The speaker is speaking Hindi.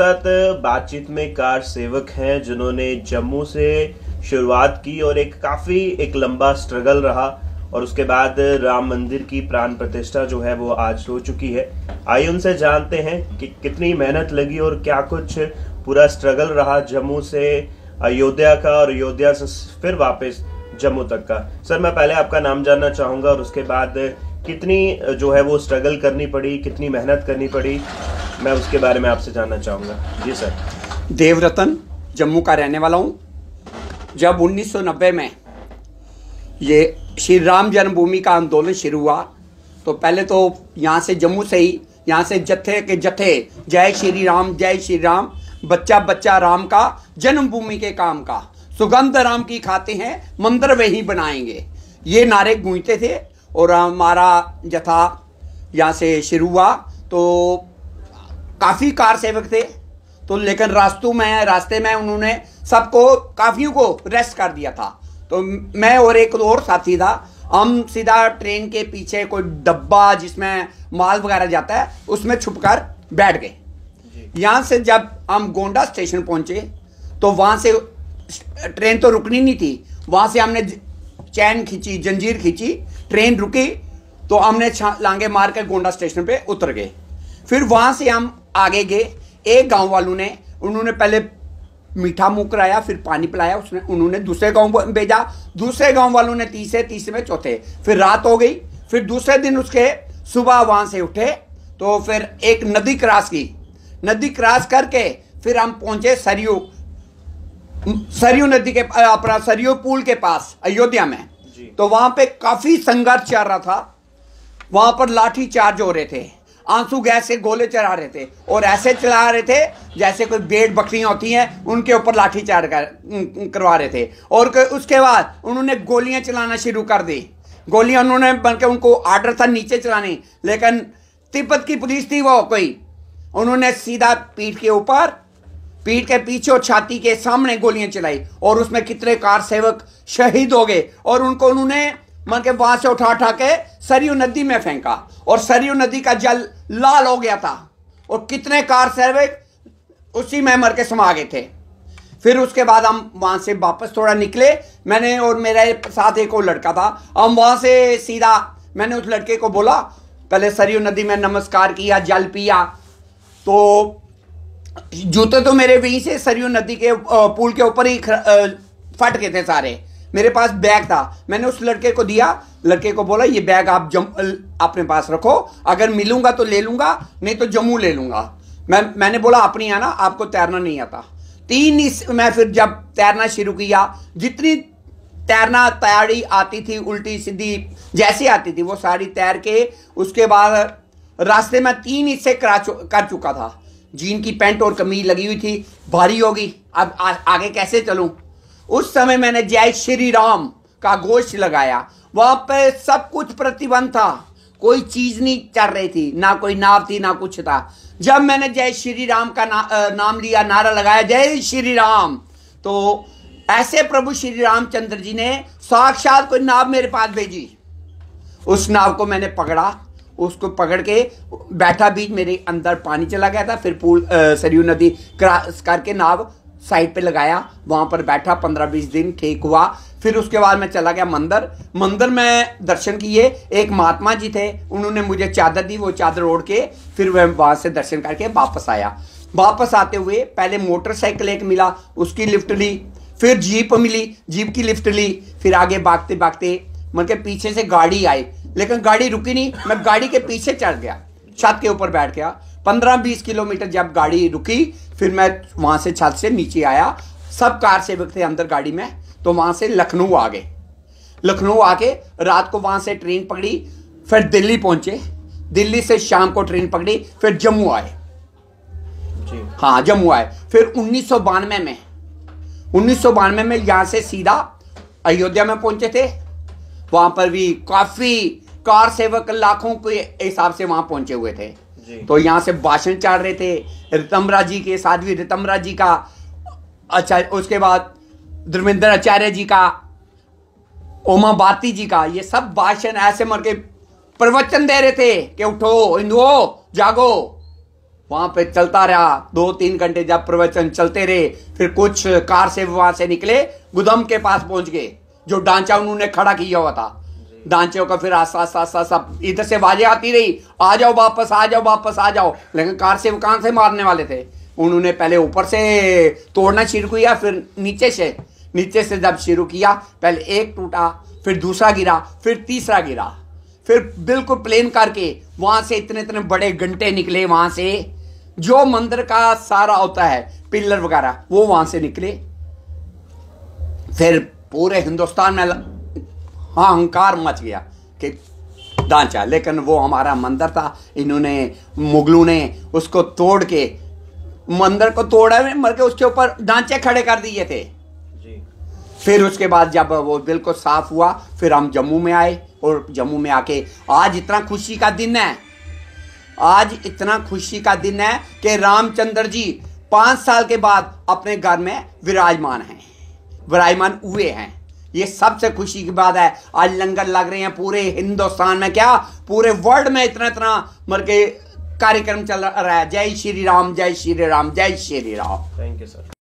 साथ बातचीत में कार सेवक हैं जिन्होंने जम्मू से शुरुआत की और एक काफ़ी एक लंबा स्ट्रगल रहा और उसके बाद राम मंदिर की प्राण प्रतिष्ठा जो है वो आज हो चुकी है आइए उनसे जानते हैं कि कितनी मेहनत लगी और क्या कुछ पूरा स्ट्रगल रहा जम्मू से अयोध्या का और अयोध्या से फिर वापस जम्मू तक का सर मैं पहले आपका नाम जानना चाहूंगा और उसके बाद कितनी जो है वो स्ट्रगल करनी पड़ी कितनी मेहनत करनी पड़ी मैं उसके बारे में आपसे जानना चाहूँगा जी सर देवरतन जम्मू का रहने वाला हूँ जब 1990 में ये श्री राम जन्मभूमि का आंदोलन शुरू हुआ तो पहले तो यहाँ से जम्मू से ही यहाँ से जत्थे के जत्थे जय श्री राम जय श्री राम बच्चा बच्चा राम का जन्मभूमि के काम का सुगंध राम की खाते हैं मंदिर वही बनाएंगे ये नारे गूंजते थे और हमारा जथा यहाँ से शुरू हुआ तो काफ़ी कार सेवक थे तो लेकिन रास्तों में रास्ते में उन्होंने सबको काफ़ियों को रेस्ट कर दिया था तो मैं और एक और साथी था हम सीधा ट्रेन के पीछे कोई डब्बा जिसमें माल वगैरह जाता है उसमें छुपकर बैठ गए यहाँ से जब हम गोंडा स्टेशन पहुँचे तो वहाँ से ट्रेन तो रुकनी नहीं थी वहाँ से हमने चैन खींची जंजीर खींची ट्रेन रुकी तो हमने लांगे मार कर गोंडा स्टेशन पे उतर गए फिर वहां से हम आगे गए एक गांव वालों ने उन्होंने पहले मीठा मुँह कराया फिर पानी पिलाया उसने उन्होंने दूसरे गांव भेजा दूसरे गांव वालों ने तीसरे तीसरे में चौथे फिर रात हो गई फिर दूसरे दिन उसके सुबह वहाँ से उठे तो फिर एक नदी क्रॉस की नदी क्रॉस करके फिर हम पहुंचे सरयू सरयू नदी के अपना सरयू पुल के पास अयोध्या में तो वहां पे काफी संघर्ष चल रहा था वहां पर लाठी चार्ज हो रहे थे आंसू गैस से गोले चढ़ा रहे थे और ऐसे चला रहे थे जैसे कोई बेड बकरियां होती हैं उनके ऊपर लाठी चार्ज कर, करवा रहे थे और उसके बाद उन्होंने गोलियां चलाना शुरू कर दी गोलियां उन्होंने बल्कि उनको आर्डर था नीचे चलाने लेकिन तिब्बत की पुलिस थी वो कोई उन्होंने सीधा पीठ के ऊपर पीठ के पीछे और छाती के सामने गोलियां चलाई और उसमें कितने कार सेवक शहीद हो गए और उनको उन्होंने मन के वहां से उठा उठा के सरयू नदी में फेंका और सरयू नदी का जल लाल हो गया था और कितने कार सेवक उसी में मर के समा गए थे फिर उसके बाद हम वहां से वापस थोड़ा निकले मैंने और मेरे साथ एक और लड़का था हम वहां से सीधा मैंने उस लड़के को बोला पहले सरयू नदी में नमस्कार किया जल पिया तो जूते तो मेरे वहीं से सरयू नदी के पुल के ऊपर ही फट गए थे सारे मेरे पास बैग था मैंने उस लड़के को दिया लड़के को बोला ये बैग आप जम अपने पास रखो अगर मिलूंगा तो ले लूंगा नहीं तो जम्मू ले लूंगा मैं मैंने बोला आप नहीं आना आपको तैरना नहीं आता तीन इस मैं फिर जब तैरना शुरू किया जितनी तैरना तैयारी आती थी उल्टी सीधी जैसी आती थी वो सारी तैर के उसके बाद रास्ते में तीन हिस्से कर चुका था जीन की पैंट और कमीज लगी हुई थी भारी होगी अब आ, आगे कैसे चलूं उस समय मैंने जय श्री राम का गोश्त लगाया वहां पे सब कुछ प्रतिबंध था कोई चीज नहीं चल रही थी ना कोई नाव थी ना कुछ था जब मैंने जय श्री राम का ना, नाम लिया नारा लगाया जय श्री राम तो ऐसे प्रभु श्री रामचंद्र जी ने साक्षात कोई नाव मेरे पास भेजी उस नाव को मैंने पकड़ा उसको पकड़ के बैठा बीच मेरे अंदर पानी चला गया था फिर पूल सरयू नदी क्रॉस करके नाव साइड पे लगाया वहाँ पर बैठा पंद्रह बीस दिन ठीक हुआ फिर उसके बाद मैं चला गया मंदिर मंदिर में दर्शन किए एक महात्मा जी थे उन्होंने मुझे चादर दी वो चादर ओढ़ के फिर वह वहाँ से दर्शन करके वापस आया वापस आते हुए पहले मोटरसाइकिल एक मिला उसकी लिफ्ट ली फिर जीप मिली जीप की लिफ्ट ली फिर आगे भागते भागते मतलब पीछे से गाड़ी आई लेकिन गाड़ी रुकी नहीं मैं गाड़ी के पीछे चढ़ गया छत के ऊपर बैठ गया पंद्रह बीस किलोमीटर जब गाड़ी रुकी फिर मैं वहां से छत से नीचे आया सब कार सेवक थे अंदर गाड़ी में तो वहां से लखनऊ आ गए लखनऊ आके रात को वहां से ट्रेन पकड़ी फिर दिल्ली पहुंचे दिल्ली से शाम को ट्रेन पकड़ी फिर जम्मू आए हाँ जम्मू आए फिर उन्नीस में उन्नीस में यहां से सीधा अयोध्या में पहुंचे थे वहां पर भी काफी कार सेवक लाखों के हिसाब से वहां पहुंचे हुए थे तो यहाँ से भाषण चाड़ रहे थे रितमरा जी के साध्वी रितम्बरा जी का अच्छा उसके बाद धर्मेंद्र आचार्य जी का उमा भारती जी का ये सब भाषण ऐसे मर के प्रवचन दे रहे थे कि उठो इंदो जागो वहां पे चलता रहा दो तीन घंटे जब प्रवचन चलते रहे फिर कुछ कार से वहां से निकले गुदम के पास पहुंच गए जो डांचा उन्होंने खड़ा किया हुआ था डांचे का फिर आस्ता आस्ता आस्ता सब इधर से बाजे आती रही आ जाओ वापस आ जाओ वापस आ जाओ लेकिन कार से कहाँ से मारने वाले थे उन्होंने पहले ऊपर से तोड़ना शुरू किया फिर नीचे से नीचे से जब शुरू किया पहले एक टूटा फिर दूसरा गिरा फिर तीसरा गिरा फिर बिल्कुल प्लेन करके वहाँ से इतने इतने बड़े घंटे निकले वहाँ से जो मंदिर का सारा होता है पिल्लर वगैरह वो वहाँ से निकले फिर पूरे हिंदुस्तान में हाँ अहंकार मच गया कि ढांचा लेकिन वो हमारा मंदिर था इन्होंने मुगलों ने उसको तोड़ के मंदिर को तोड़ा मर के उसके ऊपर ढांचे खड़े कर दिए थे फिर उसके बाद जब वो बिल्कुल साफ हुआ फिर हम जम्मू में आए और जम्मू में आके आज इतना खुशी का दिन है आज इतना खुशी का दिन है कि रामचंद्र जी पाँच साल के बाद अपने घर में विराजमान हैं विराजमान हुए हैं ये सबसे खुशी की बात है आज लंगर लग रहे हैं पूरे हिंदुस्तान में क्या पूरे वर्ल्ड में इतना इतना मर के कार्यक्रम चल रहा है जय श्री राम जय श्री राम जय Shri Ram thank you sir